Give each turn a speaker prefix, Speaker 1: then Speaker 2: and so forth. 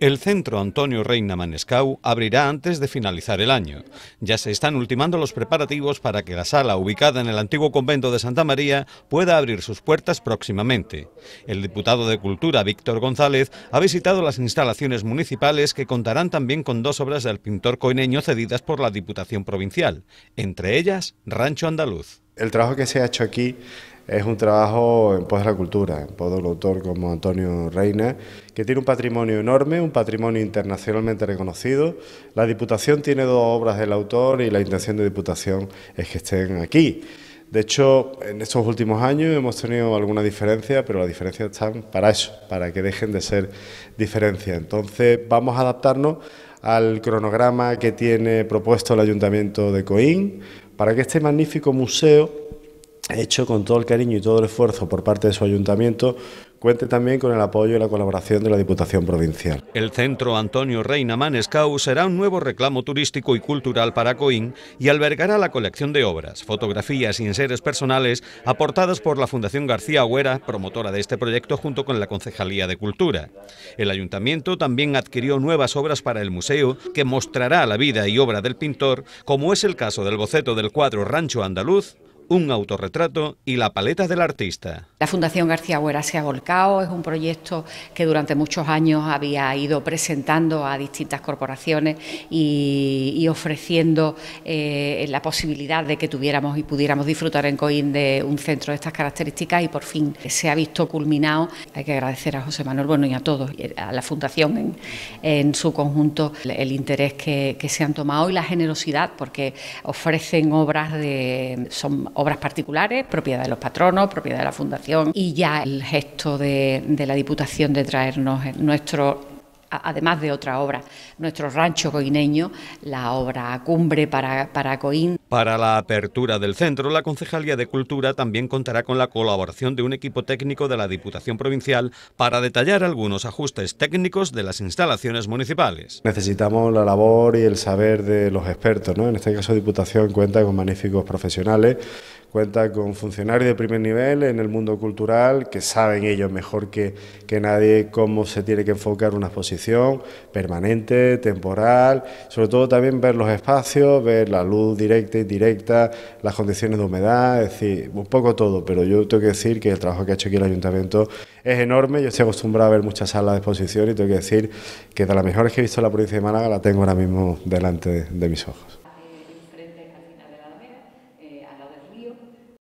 Speaker 1: El centro Antonio Reina Manescau abrirá antes de finalizar el año. Ya se están ultimando los preparativos para que la sala ubicada en el antiguo convento de Santa María pueda abrir sus puertas próximamente. El diputado de Cultura, Víctor González, ha visitado las instalaciones municipales que contarán también con dos obras del pintor coineño cedidas por la Diputación Provincial, entre ellas Rancho Andaluz. El trabajo que se ha hecho aquí es un trabajo
Speaker 2: en pos de la cultura, en pos del autor como Antonio Reina, que tiene un patrimonio enorme, un patrimonio internacionalmente reconocido. La Diputación tiene dos obras del autor y la intención de Diputación es que estén aquí. De hecho, en estos últimos años hemos tenido alguna diferencia, pero las diferencias están para eso, para que dejen de ser diferencia. Entonces, vamos a adaptarnos al cronograma que tiene propuesto el Ayuntamiento de Coín para que este magnífico museo hecho con todo el cariño y todo el esfuerzo por parte de su ayuntamiento, cuente también con el apoyo y la colaboración de la Diputación Provincial.
Speaker 1: El centro Antonio Reina Manescau será un nuevo reclamo turístico y cultural para Coín y albergará la colección de obras, fotografías y enseres personales aportadas por la Fundación García Huera, promotora de este proyecto junto con la Concejalía de Cultura. El ayuntamiento también adquirió nuevas obras para el museo que mostrará la vida y obra del pintor, como es el caso del boceto del cuadro Rancho Andaluz un autorretrato y la paleta del artista.
Speaker 3: La Fundación García Huera se ha volcado, es un proyecto que durante muchos años había ido presentando a distintas corporaciones y, ofreciendo eh, la posibilidad de que tuviéramos y pudiéramos disfrutar en Coín de un centro de estas características y por fin se ha visto culminado. Hay que agradecer a José Manuel Bueno y a todos, a la Fundación en, su conjunto, el interés que, se han tomado y la generosidad, porque ofrecen obras de... son obras particulares, propiedad de los patronos, propiedad de la fundación y ya el gesto de, la Diputación de traernos nuestro además de otra obra, nuestro rancho coineño, la obra Cumbre para, para Coín.
Speaker 1: Para la apertura del centro, la Concejalía de Cultura también contará con la colaboración de un equipo técnico de la Diputación Provincial para detallar algunos ajustes técnicos de las instalaciones municipales.
Speaker 2: Necesitamos la labor y el saber de los expertos, ¿no? En este caso Diputación cuenta con magníficos profesionales cuenta con funcionarios de primer nivel en el mundo cultural que saben ellos mejor que, que nadie cómo se tiene que enfocar una exposición permanente, temporal, sobre todo también ver los espacios, ver la luz directa e indirecta, las condiciones de humedad, es decir, un poco todo, pero yo tengo que decir que el trabajo que ha hecho aquí el ayuntamiento es enorme, yo estoy acostumbrado a ver muchas salas de exposición y tengo que decir que de las mejores que he visto en la provincia de Málaga la tengo ahora mismo delante de mis ojos.